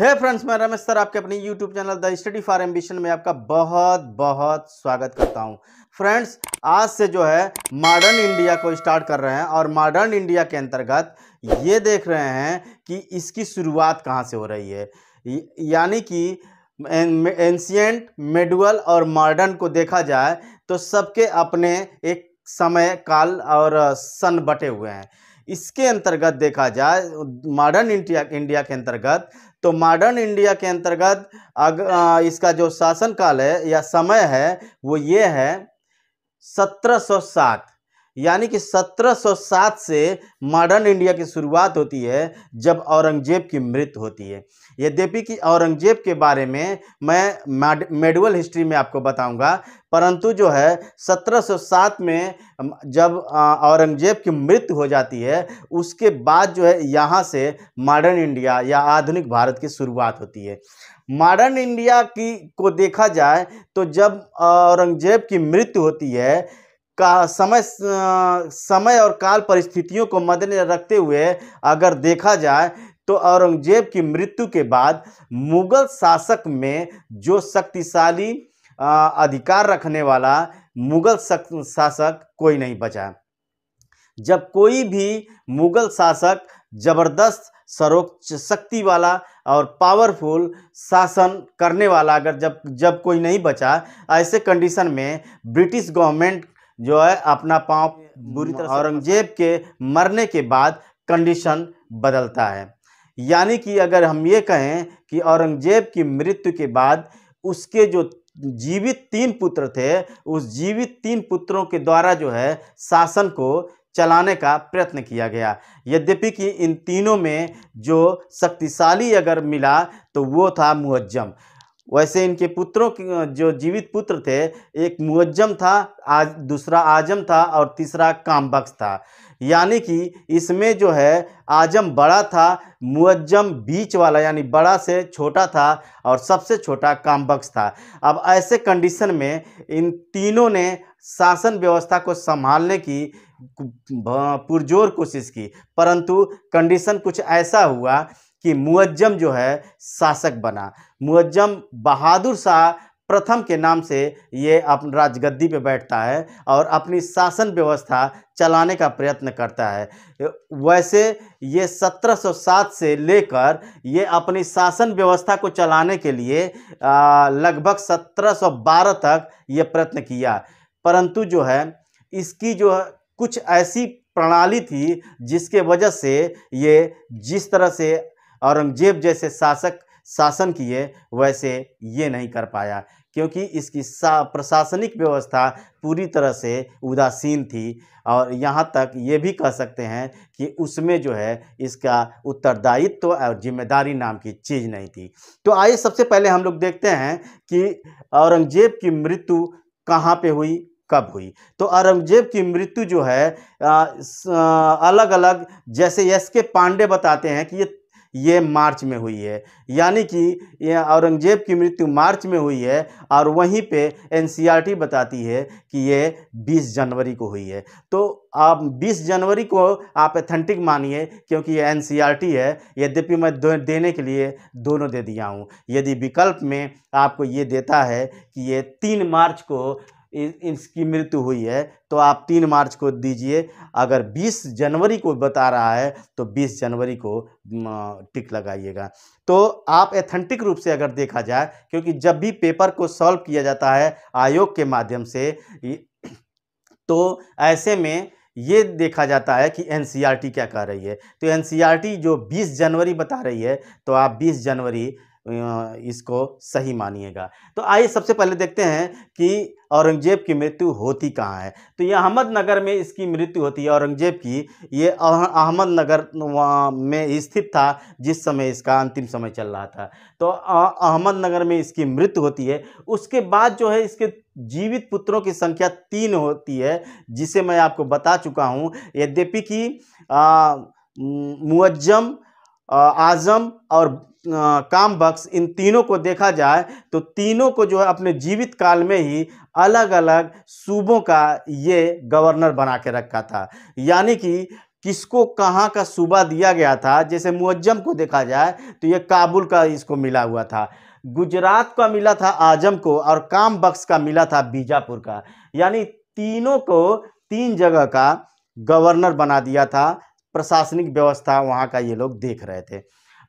है फ्रेंड्स मैं रमेश सर आपके अपने YouTube channel the study for ambition में आपका बहुत बहुत स्वागत करता हूं फ्रेंड्स आज से जो है मॉडर्न इंडिया को स्टार्ट कर रहे हैं और मॉडर्न इंडिया के अंतर्गत ये देख रहे हैं कि इसकी शुरुआत कहाँ से हो रही है यानी कि एंशियंट मेडुअल और मॉडर्न को देखा जाए तो सबके अपने एक समय काल और सन बटे हुए हैं इसके अंतर्गत देखा जाए मॉडर्न इंडिया इंडिया के अंतर्गत तो मॉडर्न इंडिया के अंतर्गत इसका जो शासनकाल है या समय है वो ये है 1707 यानी कि 1707 से मॉडर्न इंडिया की शुरुआत होती है जब औरंगजेब की मृत्यु होती है यद्यपि कि औरंगजेब के बारे में मैं मेडिवल हिस्ट्री में आपको बताऊंगा परंतु जो है 1707 में जब औरंगजेब की मृत्यु हो जाती है उसके बाद जो है यहाँ से मॉडर्न इंडिया या आधुनिक भारत की शुरुआत होती है मॉडर्न इंडिया की को देखा जाए तो जब औरंगजेब की मृत्यु होती है का समय समय और काल परिस्थितियों को मद्देनजर रखते हुए अगर देखा जाए तो औरंगजेब की मृत्यु के बाद मुगल शासक में जो शक्तिशाली अधिकार रखने वाला मुगल शासक कोई नहीं बचा जब कोई भी मुगल शासक जबरदस्त सर्वोच्च शक्ति वाला और पावरफुल शासन करने वाला अगर जब जब कोई नहीं बचा ऐसे कंडीशन में ब्रिटिश गवर्नमेंट जो है अपना पाँव बुरी तरह औरंगजेब के मरने के बाद कंडीशन बदलता है यानी कि अगर हम ये कहें कि औरंगजेब की मृत्यु के बाद उसके जो जीवित तीन पुत्र थे उस जीवित तीन पुत्रों के द्वारा जो है शासन को चलाने का प्रयत्न किया गया यद्यपि कि इन तीनों में जो शक्तिशाली अगर मिला तो वो था मुहज्जम वैसे इनके पुत्रों के जो जीवित पुत्र थे एक मुअज्जम था आज दूसरा आजम था और तीसरा कामबख्श था यानी कि इसमें जो है आजम बड़ा था मुअज्जम बीच वाला यानी बड़ा से छोटा था और सबसे छोटा कामबख्श था अब ऐसे कंडीशन में इन तीनों ने शासन व्यवस्था को संभालने की पुरजोर कोशिश की परंतु कंडीशन कुछ ऐसा हुआ कि मुअज्जम जो है शासक बना मुअज्जम बहादुर शाह प्रथम के नाम से ये अपन राजगद्दी पे बैठता है और अपनी शासन व्यवस्था चलाने का प्रयत्न करता है वैसे ये 1707 से लेकर ये अपनी शासन व्यवस्था को चलाने के लिए लगभग 1712 तक ये प्रयत्न किया परंतु जो है इसकी जो कुछ ऐसी प्रणाली थी जिसके वजह से ये जिस तरह से औरंगजेब जैसे शासक शासन किए वैसे ये नहीं कर पाया क्योंकि इसकी प्रशासनिक व्यवस्था पूरी तरह से उदासीन थी और यहाँ तक ये भी कह सकते हैं कि उसमें जो है इसका उत्तरदायित्व तो और जिम्मेदारी नाम की चीज़ नहीं थी तो आइए सबसे पहले हम लोग देखते हैं कि औरंगजेब की मृत्यु कहाँ पे हुई कब हुई तो औरंगजेब की मृत्यु जो है आ, अलग अलग जैसे एस के पांडे बताते हैं कि ये ये मार्च में हुई है यानी कि औरंगजेब की मृत्यु मार्च में हुई है और वहीं पे एनसीईआरटी बताती है कि ये 20 जनवरी को हुई है तो आप 20 जनवरी को आप एथेंटिक मानिए क्योंकि ये एन है यद्यपि मैं देने के लिए दोनों दे दिया हूँ यदि विकल्प में आपको ये देता है कि ये तीन मार्च को इसकी मृत्यु हुई है तो आप तीन मार्च को दीजिए अगर 20 जनवरी को बता रहा है तो 20 जनवरी को टिक लगाइएगा तो आप एथेंटिक रूप से अगर देखा जाए क्योंकि जब भी पेपर को सॉल्व किया जाता है आयोग के माध्यम से तो ऐसे में ये देखा जाता है कि एन e क्या कह रही है तो एन e जो 20 जनवरी बता रही है तो आप 20 जनवरी इसको सही मानिएगा तो आइए सबसे पहले देखते हैं कि औरंगजेब की मृत्यु होती कहाँ है तो ये अहमदनगर में इसकी मृत्यु होती है औरंगजेब की ये अहमदनगर में स्थित था जिस समय इसका अंतिम समय चल रहा था तो अहमदनगर में इसकी मृत्यु होती है उसके बाद जो है इसके जीवित पुत्रों की संख्या तीन होती है जिसे मैं आपको बता चुका हूँ यद्यपि कि मुअज्जम आज़म और काम बख्श इन तीनों को देखा जाए तो तीनों को जो है अपने जीवित काल में ही अलग अलग सूबों का ये गवर्नर बना के रखा था यानी कि किसको कहाँ का सूबा दिया गया था जैसे मुअज्जम को देखा जाए तो ये काबुल का इसको मिला हुआ था गुजरात का मिला था आजम को और काम बख्श का मिला था बीजापुर का यानी तीनों को तीन जगह का गवर्नर बना दिया था प्रशासनिक व्यवस्था वहाँ का ये लोग देख रहे थे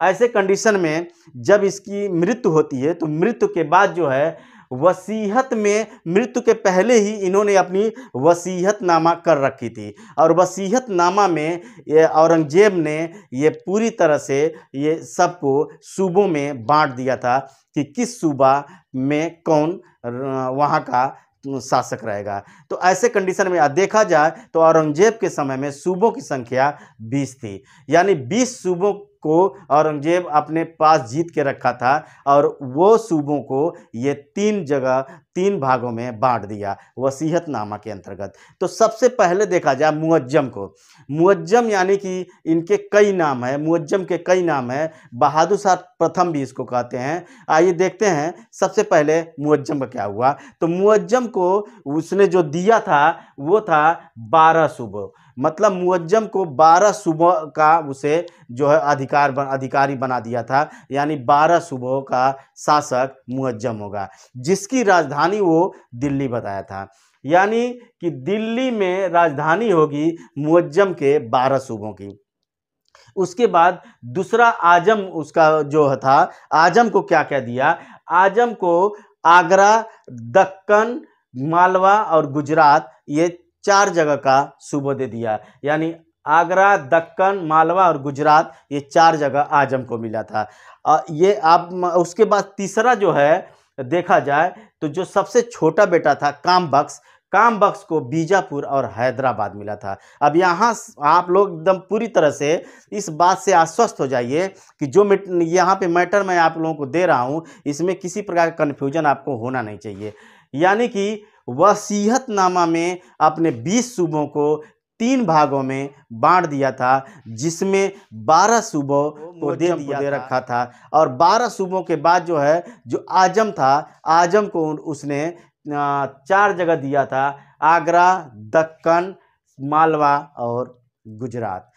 ऐसे कंडीशन में जब इसकी मृत्यु होती है तो मृत्यु के बाद जो है वसीहत में मृत्यु के पहले ही इन्होंने अपनी वसीहत नामा कर रखी थी और वसीहत नामा में ये औरंगजेब ने ये पूरी तरह से ये सबको सूबों में बांट दिया था कि किस सूबा में कौन वहाँ का शासक रहेगा तो ऐसे कंडीशन में देखा जाए तो औरंगजेब के समय में सूबों की संख्या 20 थी यानी 20 सूबों को औरंगज़ेब अपने पास जीत के रखा था और वो सूबों को ये तीन जगह तीन भागों में बांट दिया वसीहतनामा के अंतर्गत तो सबसे पहले देखा जाए मुअज्जम को मुअज्जम यानी कि इनके कई नाम है मुअज्जम के कई नाम है बहादुर शाह प्रथम भी इसको कहते हैं आइए देखते हैं सबसे पहले मुअज्जम का क्या हुआ तो मुअज्जम को उसने जो दिया था वो था बारह सुबह मतलब मुअज्जम को बारह सुबह का उसे जो है अधिकार बन, अधिकारी बना दिया था यानी बारह सुबह का शासक मुअज्जम होगा जिसकी राजधानी राजधानी वो दिल्ली बताया था यानी कि दिल्ली में राजधानी होगी मुज्जम के बारह सूबों की उसके बाद दूसरा आजम उसका जो था आजम को क्या क्या दिया आजम को आगरा दक्कन मालवा और गुजरात ये चार जगह का सूबो दे दिया यानी आगरा दक्कन मालवा और गुजरात ये चार जगह आजम को मिला था ये आप उसके बाद तीसरा जो है देखा जाए तो जो सबसे छोटा बेटा था काम बक्स काम बक्स को बीजापुर और हैदराबाद मिला था अब यहाँ आप लोग एकदम पूरी तरह से इस बात से आश्वस्त हो जाइए कि जो यहाँ पे मैटर मैं आप लोगों को दे रहा हूँ इसमें किसी प्रकार का कन्फ्यूजन आपको होना नहीं चाहिए यानी कि वसीहतनामा में अपने 20 सूबों को तीन भागों में बांट दिया था जिसमें बारह सूबों को दे दिया दे रखा था और बारह सूबों के बाद जो है जो आजम था आजम को उसने चार जगह दिया था आगरा दक्कन मालवा और गुजरात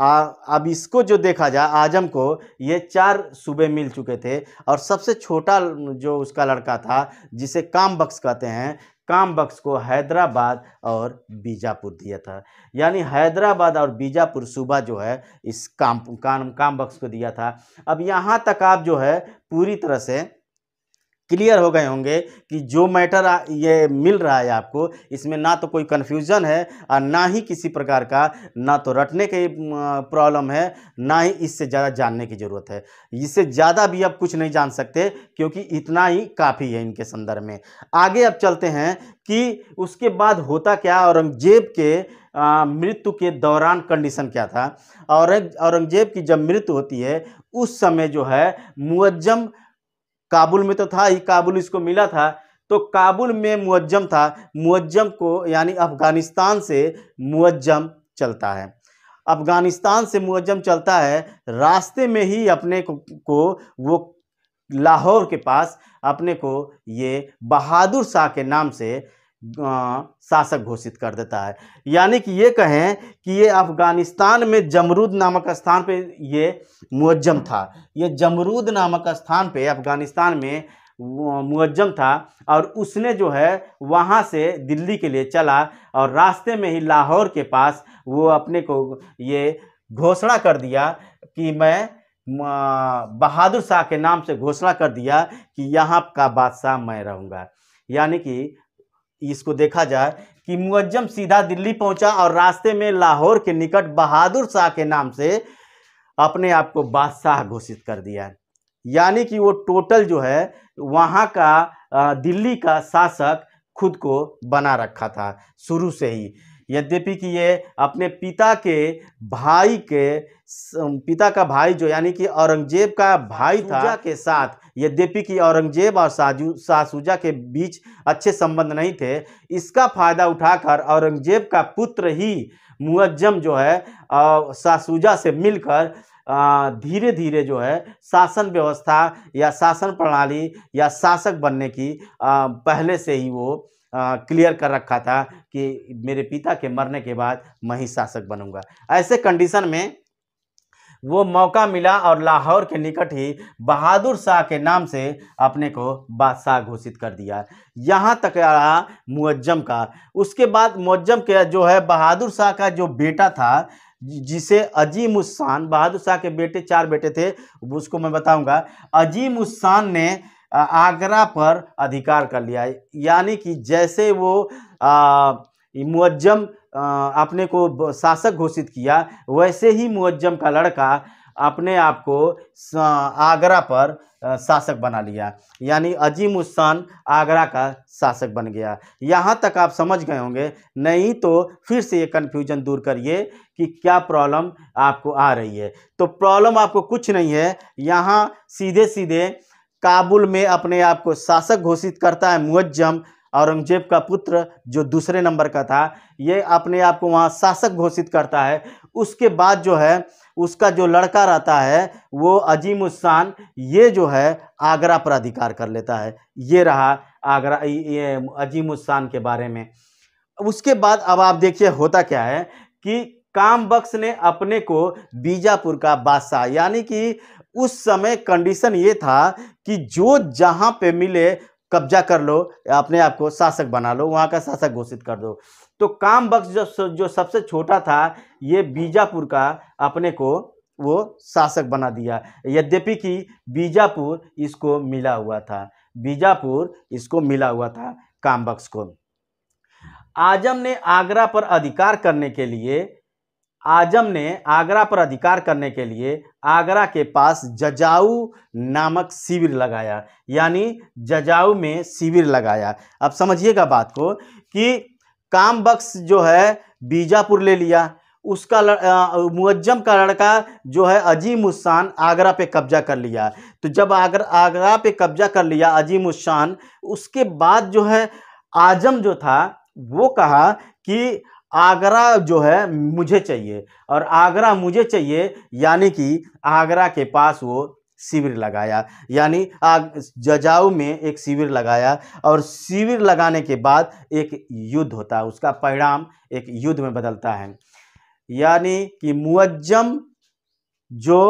आ, अब इसको जो देखा जाए आजम को ये चार सूबे मिल चुके थे और सबसे छोटा जो उसका लड़का था जिसे बख्श कहते हैं काम बख्श को हैदराबाद और बीजापुर दिया था यानी हैदराबाद और बीजापुर सूबा जो है इस काम काम काम बख्श को दिया था अब यहाँ तक आप जो है पूरी तरह से क्लियर हो गए होंगे कि जो मैटर ये मिल रहा है आपको इसमें ना तो कोई कन्फ्यूजन है और ना ही किसी प्रकार का ना तो रटने की प्रॉब्लम है ना ही इससे ज़्यादा जानने की ज़रूरत है इससे ज़्यादा भी आप कुछ नहीं जान सकते क्योंकि इतना ही काफ़ी है इनके संदर्भ में आगे अब चलते हैं कि उसके बाद होता क्या औरंगजेब के मृत्यु के दौरान कंडीशन क्या था औरंग औरंगजेब की जब मृत्यु होती है उस समय जो है मुअज्जम काबुल में तो था ही काबुल इसको मिला था तो काबुल में मुअज्जम था मुअज्जम को यानी अफ़गानिस्तान से मुअज्जम चलता है अफ़गानिस्तान से मुअज्जम चलता है रास्ते में ही अपने को, को वो लाहौर के पास अपने को ये बहादुर शाह के नाम से शासक घोषित कर देता है यानी कि ये कहें कि ये अफ़गानिस्तान में जमरूद नामक स्थान पे ये मुअज्जम था ये जमरूद नामक स्थान पे अफ़गानिस्तान में मुअज्जम था और उसने जो है वहाँ से दिल्ली के लिए चला और रास्ते में ही लाहौर के पास वो अपने को ये घोषणा कर दिया कि मैं बहादुर शाह के नाम से घोषणा कर दिया कि यहाँ का बादशाह मैं रहूँगा यानी कि इसको देखा जाए कि मुअज्जम सीधा दिल्ली पहुंचा और रास्ते में लाहौर के निकट बहादुर शाह के नाम से अपने आप को बादशाह घोषित कर दिया यानी कि वो टोटल जो है वहाँ का दिल्ली का शासक खुद को बना रखा था शुरू से ही यद्यपि कि ये अपने पिता के भाई के पिता का भाई जो यानी कि औरंगजेब का भाई था के साथ यद्यपि कि औरंगजेब और साजू सासूजा के बीच अच्छे संबंध नहीं थे इसका फायदा उठाकर औरंगजेब का पुत्र ही मुअज्जम जो है सासूजा से मिलकर धीरे धीरे जो है शासन व्यवस्था या शासन प्रणाली या शासक बनने की पहले से ही वो क्लियर कर रखा था कि मेरे पिता के मरने के बाद मैं ही शासक बनूंगा ऐसे कंडीशन में वो मौका मिला और लाहौर के निकट ही बहादुर शाह के नाम से अपने को बादशाह घोषित कर दिया यहाँ तक रहा मुअज्जम का उसके बाद मुअज्जम के जो है बहादुर शाह का जो बेटा था जिसे अजीम उस्सान बहादुर शाह के बेटे चार बेटे थे उसको मैं बताऊंगा अजीम उस्सान ने आगरा पर अधिकार कर लिया यानी कि जैसे वो मुअज्जम अपने को शासक घोषित किया वैसे ही मुअज्जम का लड़का अपने आप को आगरा पर शासक बना लिया यानी अजीम उस्सान आगरा का शासक बन गया यहाँ तक आप समझ गए होंगे नहीं तो फिर से ये कन्फ्यूजन दूर करिए कि क्या प्रॉब्लम आपको आ रही है तो प्रॉब्लम आपको कुछ नहीं है यहाँ सीधे सीधे काबुल में अपने आप को शासक घोषित करता है मुअज्जम औरंगजेब का पुत्र जो दूसरे नंबर का था ये अपने आप को वहाँ शासक घोषित करता है उसके बाद जो है उसका जो लड़का रहता है वो अजीम उस्सान ये जो है आगरा पर अधिकार कर लेता है ये रहा आगरा ये अजीम उस्सान के बारे में उसके बाद अब आप देखिए होता क्या है कि कामबख्श ने अपने को बीजापुर का बादशाह यानी कि उस समय कंडीशन ये था कि जो जहाँ पे मिले कब्जा कर लो अपने आप को शासक बना लो वहाँ का शासक घोषित कर दो तो काम बख्श जो जो सबसे छोटा था ये बीजापुर का अपने को वो शासक बना दिया यद्यपि कि बीजापुर इसको मिला हुआ था बीजापुर इसको मिला हुआ था कामबख्श को आजम ने आगरा पर अधिकार करने के लिए आजम ने आगरा पर अधिकार करने के लिए आगरा के पास जजाऊ नामक शिविर लगाया यानी जजाऊ में शिविर लगाया अब समझिएगा बात को कि काम बख्श जो है बीजापुर ले लिया उसका मुअज्जम का लड़का जो है अजीम उस्सान आगरा पे कब्जा कर लिया तो जब आगरा आगरा पे कब्जा कर लिया अजीम उस्सान उसके बाद जो है आजम जो था वो कहा कि आगरा जो है मुझे चाहिए और आगरा मुझे चाहिए यानी कि आगरा के पास वो शिविर लगाया यानी जजाऊ में एक शिविर लगाया और शिविर लगाने के बाद एक युद्ध होता है उसका परिणाम एक युद्ध में बदलता है यानी कि मुअज्जम जो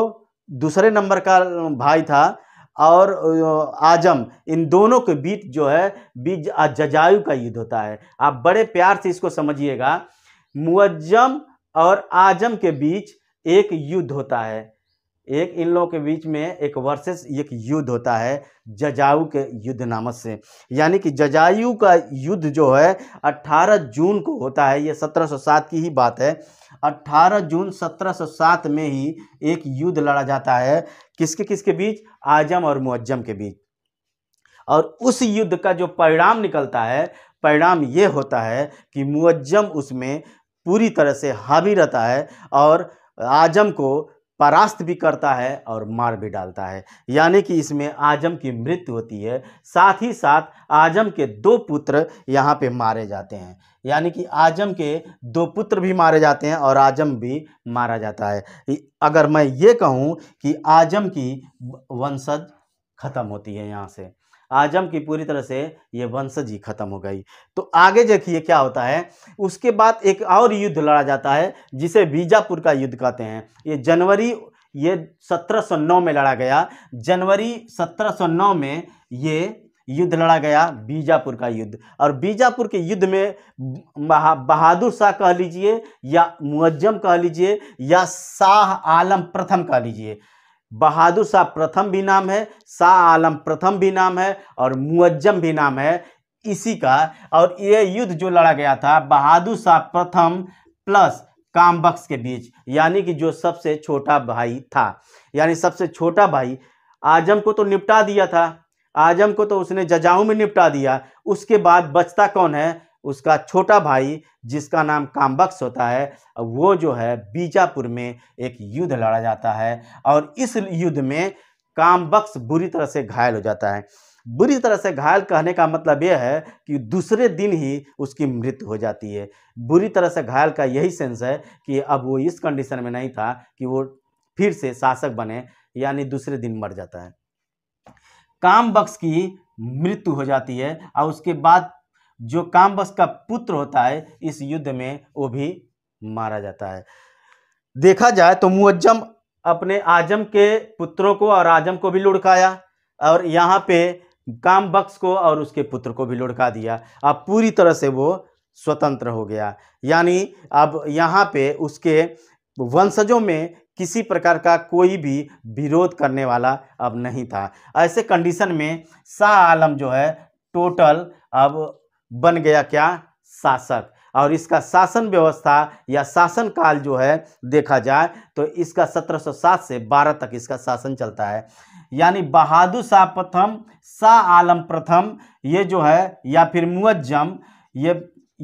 दूसरे नंबर का भाई था और आजम इन दोनों के बीच जो है बीच जजायु का युद्ध होता है आप बड़े प्यार से इसको समझिएगा मुअज्जम और आजम के बीच एक युद्ध होता है एक इन लोगों के बीच में एक वर्सेस एक युद्ध होता है जजाऊ के युद्ध नामक से यानी कि जजायु का युद्ध जो है 18 जून को होता है ये 1707 की ही बात है 18 जून 1707 में ही एक युद्ध लड़ा जाता है किसके किसके बीच आजम और मुअज्जम के बीच और उस युद्ध का जो परिणाम निकलता है परिणाम ये होता है कि मुअज्जम उसमें पूरी तरह से हावी रहता है और आजम को परास्त भी करता है और मार भी डालता है यानी कि इसमें आजम की मृत्यु होती है साथ ही साथ आजम के दो पुत्र यहाँ पे मारे जाते हैं यानी कि आजम के दो पुत्र भी मारे जाते हैं और आजम भी मारा जाता है अगर मैं ये कहूँ कि आजम की वंशज ख़त्म होती है यहाँ से आजम की पूरी तरह से ये ही खत्म हो गई तो आगे देखिए क्या होता है उसके बाद एक और युद्ध लड़ा जाता है जिसे बीजापुर का युद्ध कहते हैं ये जनवरी ये 1709 में लड़ा गया जनवरी 1709 में ये युद्ध लड़ा गया बीजापुर का युद्ध और बीजापुर के युद्ध में बहादुर शाह कह लीजिए या मुअज्जम कह लीजिए या शाह आलम प्रथम कह लीजिए बहादुर शाह प्रथम भी नाम है शाह आलम प्रथम भी नाम है और मुअज्जम भी नाम है इसी का और ये युद्ध जो लड़ा गया था बहादुर शाह प्रथम प्लस कामबक्स के बीच यानी कि जो सबसे छोटा भाई था यानी सबसे छोटा भाई आजम को तो निपटा दिया था आजम को तो उसने जजाऊ में निपटा दिया उसके बाद बचता कौन है उसका छोटा भाई जिसका नाम कामबक्स होता है वो जो है बीजापुर में एक युद्ध लड़ा जाता है और इस युद्ध में कामबक्स बुरी तरह से घायल हो जाता है बुरी तरह से घायल कहने का मतलब यह है कि दूसरे दिन ही उसकी मृत्यु हो जाती है बुरी तरह से घायल का यही सेंस है कि अब वो इस कंडीशन में नहीं था कि वो फिर से शासक बने यानी दूसरे दिन मर जाता है कामबक्स की मृत्यु हो जाती है और उसके बाद जो कामबस का पुत्र होता है इस युद्ध में वो भी मारा जाता है देखा जाए तो मुअज्जम अपने आजम के पुत्रों को और आजम को भी लुढ़काया और यहाँ पे काम बख्श को और उसके पुत्र को भी लुढ़का दिया अब पूरी तरह से वो स्वतंत्र हो गया यानी अब यहाँ पे उसके वंशजों में किसी प्रकार का कोई भी विरोध करने वाला अब नहीं था ऐसे कंडीशन में शाह आलम जो है टोटल अब बन गया क्या शासक और इसका शासन व्यवस्था या शासन काल जो है देखा जाए तो इसका 1707 से 12 तक इसका शासन चलता है यानी बहादुर शाह प्रथम शाह आलम प्रथम ये जो है या फिर मुअज्जम ये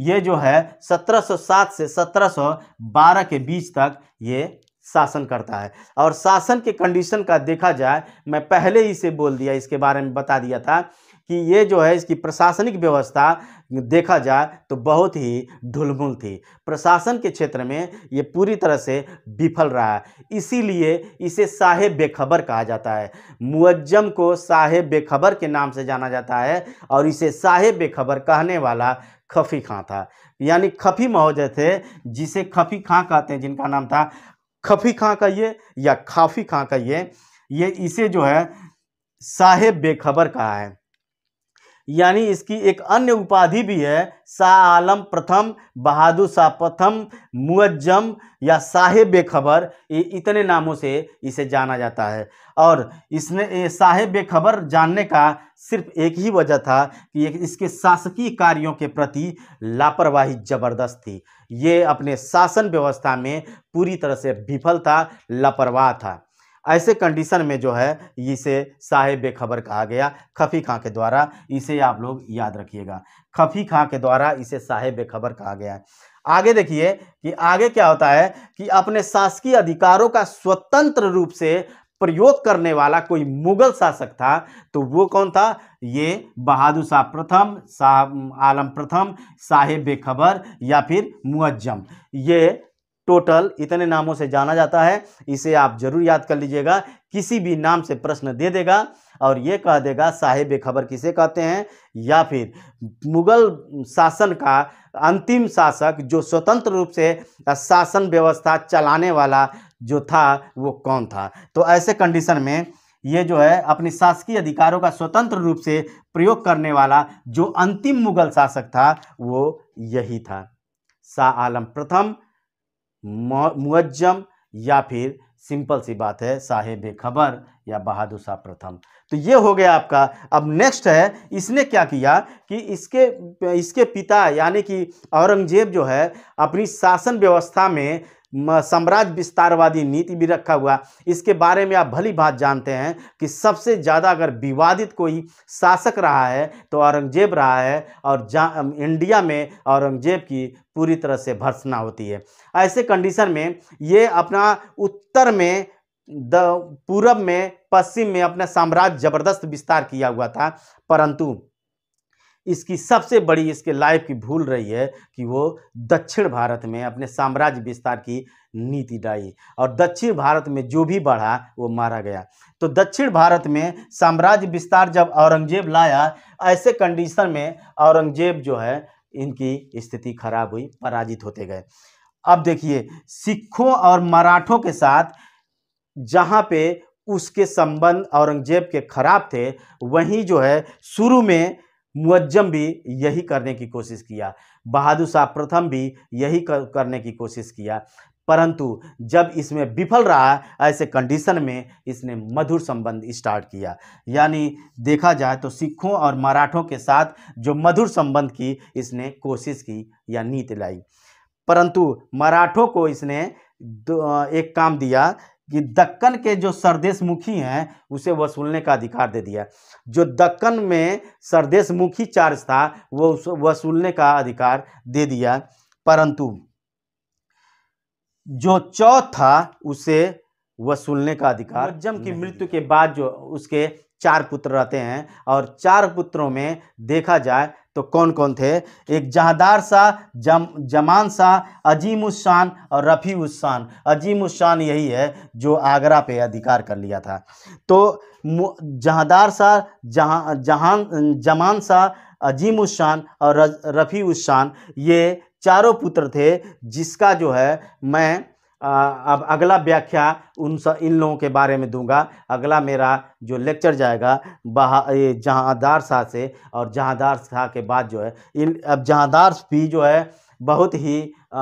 ये जो है 1707 से 1712 के बीच तक ये शासन करता है और शासन के कंडीशन का देखा जाए मैं पहले ही से बोल दिया इसके बारे में बता दिया था कि ये जो है इसकी प्रशासनिक व्यवस्था देखा जाए तो बहुत ही ढुलमुल थी प्रशासन के क्षेत्र में ये पूरी तरह से विफल रहा है इसीलिए इसे साहेब बेखबर कहा जाता है मुअज्जम को साहेब बेखबर के नाम से जाना जाता है और इसे साहेब बेखबर कहने वाला खफ़ी खां था यानी खफ़ी महोदय थे जिसे खफ़ी खां कहते हैं जिनका नाम था खफ़ी खां का ये या खाफ़ी खां का ये ये इसे जो है साहेब बेखबर कहा है यानी इसकी एक अन्य उपाधि भी है शाह आलम प्रथम बहादुर शाह प्रथम मुअज्जम या साहेब बेखबर इतने नामों से इसे जाना जाता है और इसने साहेब बेखबर जानने का सिर्फ एक ही वजह था कि इसके शासकीय कार्यों के प्रति लापरवाही जबरदस्त थी ये अपने शासन व्यवस्था में पूरी तरह से विफल था लापरवाह था ऐसे कंडीशन में जो है इसे साहेब बेखबर कहा गया खफी खां के द्वारा इसे आप लोग याद रखिएगा खफी खां के द्वारा इसे साहेब बेखबर कहा गया है आगे देखिए कि आगे क्या होता है कि अपने शासकीय अधिकारों का स्वतंत्र रूप से प्रयोग करने वाला कोई मुगल शासक था तो वो कौन था ये बहादुर शाह प्रथम शाह आलम प्रथम साहेब बेखबर या फिर मुअज्जम ये टोटल इतने नामों से जाना जाता है इसे आप जरूर याद कर लीजिएगा किसी भी नाम से प्रश्न दे देगा और ये कह देगा साहेब खबर किसे कहते हैं या फिर मुगल शासन का अंतिम शासक जो स्वतंत्र रूप से शासन व्यवस्था चलाने वाला जो था वो कौन था तो ऐसे कंडीशन में ये जो है अपने शासकीय अधिकारों का स्वतंत्र रूप से प्रयोग करने वाला जो अंतिम मुगल शासक था वो यही था शाह आलम प्रथम मुअज्जम या फिर सिंपल सी बात है साहेब खबर या बहादुर शाह प्रथम तो ये हो गया आपका अब नेक्स्ट है इसने क्या किया कि इसके इसके पिता यानी कि औरंगजेब जो है अपनी शासन व्यवस्था में साम्राज्य विस्तारवादी नीति भी रखा हुआ इसके बारे में आप भली बात जानते हैं कि सबसे ज़्यादा अगर विवादित कोई शासक रहा है तो औरंगजेब रहा है और इंडिया में औरंगजेब की पूरी तरह से भर्सना होती है ऐसे कंडीशन में ये अपना उत्तर में द पूरब में पश्चिम में अपना साम्राज्य जबरदस्त विस्तार किया हुआ था परंतु इसकी सबसे बड़ी इसके लाइफ की भूल रही है कि वो दक्षिण भारत में अपने साम्राज्य विस्तार की नीति डाली और दक्षिण भारत में जो भी बढ़ा वो मारा गया तो दक्षिण भारत में साम्राज्य विस्तार जब औरंगजेब लाया ऐसे कंडीशन में औरंगजेब जो है इनकी स्थिति खराब हुई पराजित होते गए अब देखिए सिखों और मराठों के साथ जहाँ पे उसके संबंध औरंगजेब के खराब थे वहीं जो है शुरू में मुअज्जम भी यही करने की कोशिश किया बहादुर शाह प्रथम भी यही कर, करने की कोशिश किया परंतु जब इसमें विफल रहा ऐसे कंडीशन में इसने मधुर संबंध स्टार्ट किया यानी देखा जाए तो सिखों और मराठों के साथ जो मधुर संबंध की इसने कोशिश की या नीति लाई परंतु मराठों को इसने एक काम दिया कि दक्कन के जो सरदेश मुखी हैं उसे वसूलने का अधिकार दे दिया जो दक्कन में सरदेश मुखी चार्ज था वो वसूलने का अधिकार दे दिया परंतु जो चौ था उसे वसूलने का अधिकार जम की मृत्यु के बाद जो उसके चार पुत्र रहते हैं और चार पुत्रों में देखा जाए तो कौन कौन थे एक जहादार शाह जम जमान शाह अजीम उस्सान और रफ़ी उस्सान अजीम उस्सान यही है जो आगरा पे अधिकार कर लिया था तो जहादार शाह जहाँ जहान जमान शाह अजीम उस्सान और रफ़ी उस्सान ये चारों पुत्र थे जिसका जो है मैं अब अगला व्याख्या उन स, इन लोगों के बारे में दूंगा अगला मेरा जो लेक्चर जाएगा बहा जहाँदार शाह से और जहाँदार शाह के बाद जो है इन अब जहाँदार भी जो है बहुत ही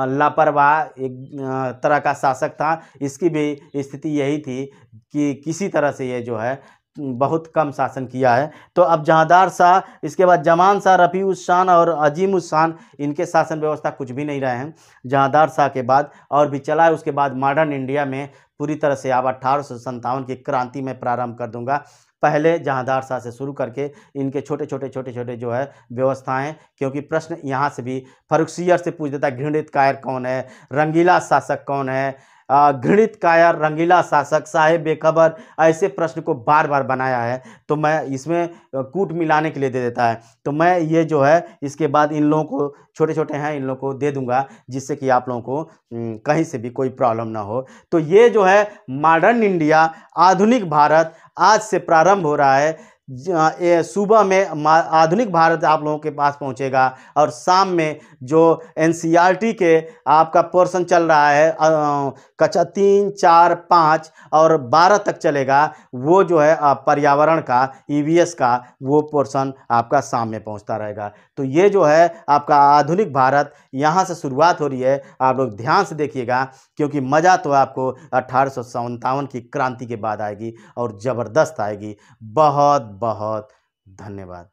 लापरवाह एक तरह का शासक था इसकी भी स्थिति यही थी कि किसी तरह से ये जो है बहुत कम शासन किया है तो अब जहाँदार शाह इसके बाद जमान शाह रफ़ी उस्सान और अजीम उस्सान इनके शासन व्यवस्था कुछ भी नहीं रहे हैं जहाँदार शाह के बाद और भी चला है उसके बाद मॉडर्न इंडिया में पूरी तरह से अब अट्ठारह की क्रांति में प्रारंभ कर दूंगा पहले जहाँदार शाह से शुरू करके इनके छोटे छोटे छोटे छोटे जो है व्यवस्थाएं क्योंकि प्रश्न यहाँ से भी फरुखसियर से पूछ देता है घृणित कायर कौन है रंगीला शासक कौन है घृणित कायर रंगीला शासक साहेब बेखबर ऐसे प्रश्न को बार बार बनाया है तो मैं इसमें कूट मिलाने के लिए दे देता है तो मैं ये जो है इसके बाद इन लोगों को छोटे छोटे हैं इन लोगों को दे दूंगा जिससे कि आप लोगों को कहीं से भी कोई प्रॉब्लम ना हो तो ये जो है मॉडर्न इंडिया आधुनिक भारत आज से प्रारंभ हो रहा है सुबह में आधुनिक भारत आप लोगों के पास पहुंचेगा और शाम में जो एन के आपका पोर्सन चल रहा है कक्षा तीन चार पाँच और बारह तक चलेगा वो जो है पर्यावरण का ईवीएस e का वो पोर्शन आपका सामने पहुंचता रहेगा तो ये जो है आपका आधुनिक भारत यहाँ से शुरुआत हो रही है आप लोग ध्यान से देखिएगा क्योंकि मज़ा तो आपको अट्ठारह की क्रांति के बाद आएगी और ज़बरदस्त आएगी बहुत बहुत धन्यवाद